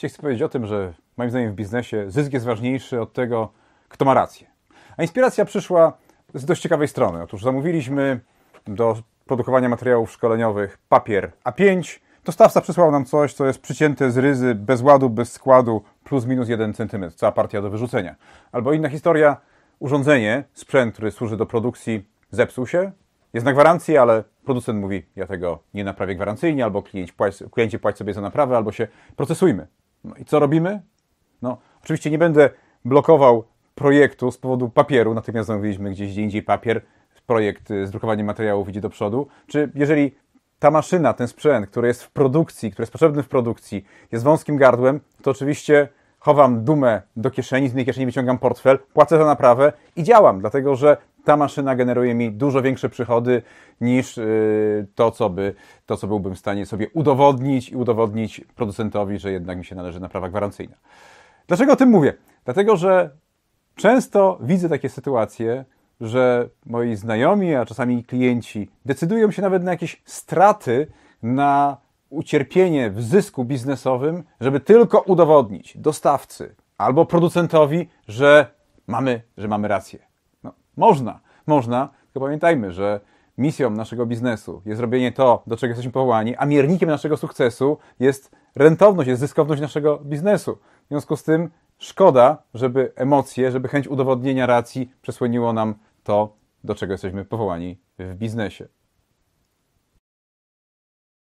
Dzisiaj chcę powiedzieć o tym, że moim zdaniem w biznesie zysk jest ważniejszy od tego, kto ma rację. A inspiracja przyszła z dość ciekawej strony. Otóż zamówiliśmy do produkowania materiałów szkoleniowych papier A5. Dostawca przysłał nam coś, co jest przycięte z ryzy, bez ładu, bez składu, plus minus 1 cm, cała partia do wyrzucenia. Albo inna historia, urządzenie, sprzęt, który służy do produkcji, zepsuł się, jest na gwarancji, ale producent mówi, ja tego nie naprawię gwarancyjnie, albo klienci płać, klienci płać sobie za naprawę, albo się procesujmy. No i co robimy? No, oczywiście nie będę blokował projektu z powodu papieru, natomiast zamówiliśmy gdzieś indziej papier, projekt y, z drukowaniem materiałów idzie do przodu, czy jeżeli ta maszyna, ten sprzęt, który jest w produkcji, który jest potrzebny w produkcji, jest wąskim gardłem, to oczywiście chowam dumę do kieszeni, z innej kieszeni wyciągam portfel, płacę za naprawę i działam, dlatego że ta maszyna generuje mi dużo większe przychody niż y, to, co, by, to, co byłbym w stanie sobie udowodnić i udowodnić producentowi, że jednak mi się należy naprawa gwarancyjna. Dlaczego o tym mówię? Dlatego, że często widzę takie sytuacje, że moi znajomi, a czasami klienci decydują się nawet na jakieś straty, na ucierpienie w zysku biznesowym, żeby tylko udowodnić dostawcy albo producentowi, że mamy, że mamy rację. Można, można, tylko pamiętajmy, że misją naszego biznesu jest robienie to, do czego jesteśmy powołani, a miernikiem naszego sukcesu jest rentowność, jest zyskowność naszego biznesu. W związku z tym szkoda, żeby emocje, żeby chęć udowodnienia racji przesłoniło nam to, do czego jesteśmy powołani w biznesie.